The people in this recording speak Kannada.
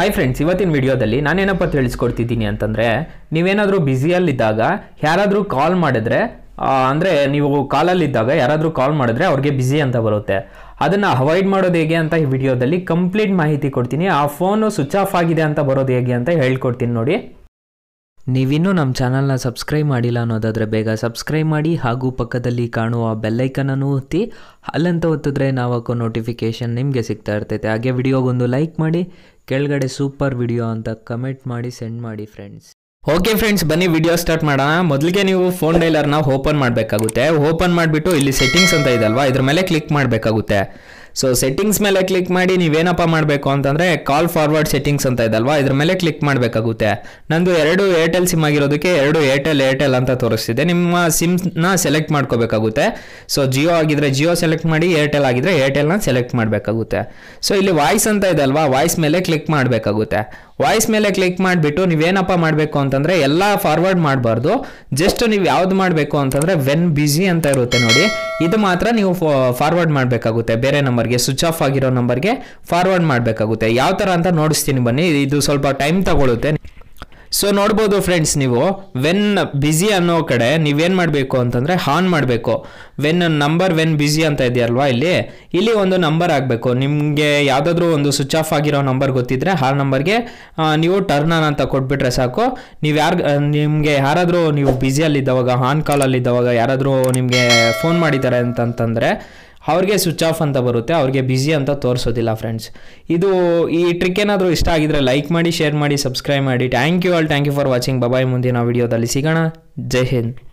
ಹಾಯ್ ಫ್ರೆಂಡ್ಸ್ ಇವತ್ತಿನ ವಿಡಿಯೋದಲ್ಲಿ ನಾನೇನಪ್ಪ ತಿಳಿಸ್ಕೊಡ್ತಿದ್ದೀನಿ ಅಂತಂದರೆ ನೀವೇನಾದರೂ ಬ್ಯುಸಿಯಲ್ಲಿದ್ದಾಗ ಯಾರಾದರೂ ಕಾಲ್ ಮಾಡಿದ್ರೆ ಅಂದರೆ ನೀವು ಕಾಲಲ್ಲಿದ್ದಾಗ ಯಾರಾದರೂ ಕಾಲ್ ಮಾಡಿದ್ರೆ ಅವ್ರಿಗೆ ಬ್ಯುಸಿ ಅಂತ ಬರುತ್ತೆ ಅದನ್ನು ಅವಾಯ್ಡ್ ಮಾಡೋದು ಹೇಗೆ ಅಂತ ಈ ವಿಡಿಯೋದಲ್ಲಿ ಕಂಪ್ಲೀಟ್ ಮಾಹಿತಿ ಕೊಡ್ತೀನಿ ಆ ಫೋನು ಸ್ವಿಚ್ ಆಫ್ ಆಗಿದೆ ಅಂತ ಬರೋದು ಹೇಗೆ ಅಂತ ಹೇಳ್ಕೊಡ್ತೀನಿ ನೋಡಿ ನೀವಿನ್ನೂ ನಮ್ಮ ಚಾನಲ್ನ ಸಬ್ಸ್ಕ್ರೈಬ್ ಮಾಡಿಲ್ಲ ಅನ್ನೋದಾದರೆ ಬೇಗ ಸಬ್ಸ್ಕ್ರೈಬ್ ಮಾಡಿ ಹಾಗೂ ಪಕ್ಕದಲ್ಲಿ ಕಾಣುವ ಬೆಲ್ಲೈಕನನ್ನು ಒತ್ತಿ ಅಲ್ಲಂತ ಒತ್ತಿದ್ರೆ ನಾವು ಹಾಕೋ ನೋಟಿಫಿಕೇಷನ್ ನಿಮಗೆ ಸಿಗ್ತಾ ಇರ್ತೈತೆ ಹಾಗೆ ವಿಡಿಯೋಗೊಂದು ಲೈಕ್ ಮಾಡಿ ಕೆಳಗಡೆ ಸೂಪರ್ ವಿಡಿಯೋ ಅಂತ ಕಮೆಂಟ್ ಮಾಡಿ ಸೆಂಡ್ ಮಾಡಿ ಫ್ರೆಂಡ್ಸ್ ಓಕೆ ಫ್ರೆಂಡ್ಸ್ ಬನ್ನಿ ವಿಡಿಯೋ ಸ್ಟಾರ್ಟ್ ಮಾಡೋಣ ಮೊದಲಿಗೆ ನೀವು ಫೋನ್ ಡೈಲರ್ನ ಓಪನ್ ಮಾಡಬೇಕಾಗುತ್ತೆ ಓಪನ್ ಮಾಡಿಬಿಟ್ಟು ಇಲ್ಲಿ ಸೆಟ್ಟಿಂಗ್ಸ್ ಅಂತ ಇದಲ್ವಾ ಇದ್ರ ಮೇಲೆ ಕ್ಲಿಕ್ ಮಾಡಬೇಕಾಗುತ್ತೆ ಸೊ ಸೆಟ್ಟಿಂಗ್ಸ್ ಮೇಲೆ ಕ್ಲಿಕ್ ಮಾಡಿ ನೀವೇನಪ್ಪ ಮಾಡಬೇಕು ಅಂತಂದರೆ ಕಾಲ್ ಫಾರ್ವರ್ಡ್ ಸೆಟ್ಟಿಂಗ್ಸ್ ಅಂತ ಇದಲ್ವಾ ಇದ್ರ ಮೇಲೆ ಕ್ಲಿಕ್ ಮಾಡಬೇಕಾಗುತ್ತೆ ನಂದು ಎರಡು ಏರ್ಟೆಲ್ ಸಿಮ್ ಆಗಿರೋದಕ್ಕೆ ಎರಡು ಏರ್ಟೆಲ್ ಏರ್ಟೆಲ್ ಅಂತ ತೋರಿಸ್ತಿದೆ ನಿಮ್ಮ ಸಿಮ್ನ ಸೆಲೆಕ್ಟ್ ಮಾಡ್ಕೋಬೇಕಾಗುತ್ತೆ ಸೊ ಜಿಯೋ ಆಗಿದ್ರೆ ಜಿಯೋ ಸೆಲೆಕ್ಟ್ ಮಾಡಿ ಏರ್ಟೆಲ್ ಆಗಿದ್ರೆ ಏರ್ಟೆಲ್ನ ಸೆಲೆಕ್ಟ್ ಮಾಡಬೇಕಾಗುತ್ತೆ ಸೊ ಇಲ್ಲಿ ವಾಯ್ಸ್ ಅಂತ ಇದೆ ಅಲ್ವಾ ವಾಯ್ಸ್ ಮೇಲೆ ಕ್ಲಿಕ್ ಮಾಡಬೇಕಾಗುತ್ತೆ ವಾಯ್ಸ್ ಮೇಲೆ ಕ್ಲಿಕ್ ಮಾಡಿಬಿಟ್ಟು ನೀವೇನಪ್ಪ ಮಾಡಬೇಕು ಅಂತಂದರೆ ಎಲ್ಲ ಫಾರ್ವರ್ಡ್ ಮಾಡಬಾರ್ದು ಜಸ್ಟ್ ನೀವು ಯಾವ್ದು ಮಾಡಬೇಕು ಅಂತಂದರೆ ವೆನ್ ಬಿಸಿ ಅಂತ ಇರುತ್ತೆ ನೋಡಿ ಇದು ಮಾತ್ರ ನೀವು ಫಾರ್ವರ್ಡ್ ಮಾಡಬೇಕಾಗುತ್ತೆ ಬೇರೆ ನಂಬರ್ಗೆ ಸ್ವಿಚ್ ಆಫ್ ಆಗಿರೋ ನಂಬರ್ಗೆ ಫಾರ್ವರ್ಡ್ ಮಾಡಬೇಕಾಗುತ್ತೆ ಯಾವ ಥರ ಅಂತ ನೋಡಿಸ್ತೀನಿ ಬನ್ನಿ ಇದು ಸ್ವಲ್ಪ ಟೈಮ್ ತಗೊಳ್ಳುತ್ತೆ ಸೊ ನೋಡ್ಬೋದು ಫ್ರೆಂಡ್ಸ್ ನೀವು ವೆನ್ ಬ್ಯುಸಿ ಅನ್ನೋ ಕಡೆ ನೀವೇನು ಮಾಡಬೇಕು ಅಂತಂದರೆ ಹಾನ್ ಮಾಡಬೇಕು ವೆನ್ ನಂಬರ್ ವೆನ್ ಬ್ಯುಸಿ ಅಂತ ಇದೆಯಲ್ವಾ ಇಲ್ಲಿ ಇಲ್ಲಿ ಒಂದು ನಂಬರ್ ಆಗಬೇಕು ನಿಮಗೆ ಯಾವುದಾದ್ರೂ ಒಂದು ಸ್ವಿಚ್ ಆಫ್ ಆಗಿರೋ ನಂಬರ್ ಗೊತ್ತಿದ್ದರೆ ಆ ನಂಬರ್ಗೆ ನೀವು ಟರ್ನ್ ಆನ್ ಅಂತ ಕೊಟ್ಬಿಟ್ರೆ ಸಾಕು ನೀವು ಯಾರು ನಿಮಗೆ ಯಾರಾದರೂ ನೀವು ಬ್ಯುಸಿಯಲ್ಲಿದ್ದವಾಗ ಹಾನ್ ಕಾಲಲ್ಲಿದ್ದವಾಗ ಯಾರಾದರೂ ನಿಮಗೆ ಫೋನ್ ಮಾಡಿದ್ದಾರೆ ಅಂತಂತಂದರೆ ಅವ್ರಿಗೆ ಸ್ವಿಚ್ ಆಫ್ ಅಂತ ಬರುತ್ತೆ ಅವ್ರಿಗೆ ಬ್ಯುಸಿ ಅಂತ ತೋರಿಸೋದಿಲ್ಲ ಫ್ರೆಂಡ್ಸ್ ಇದು ಈ ಟ್ರಿಕ್ ಏನಾದರೂ ಇಷ್ಟ ಆಗಿದ್ರೆ ಲೈಕ್ ಮಾಡಿ ಶೇರ್ ಮಾಡಿ ಸಬ್ಸ್ಕ್ರೈಬ್ ಮಾಡಿ thank you all thank you for watching bye bye ಮುಂದಿನ ವೀಡಿಯೋದಲ್ಲಿ ಸಿಗೋಣ ಜೈ ಹಿಂದ್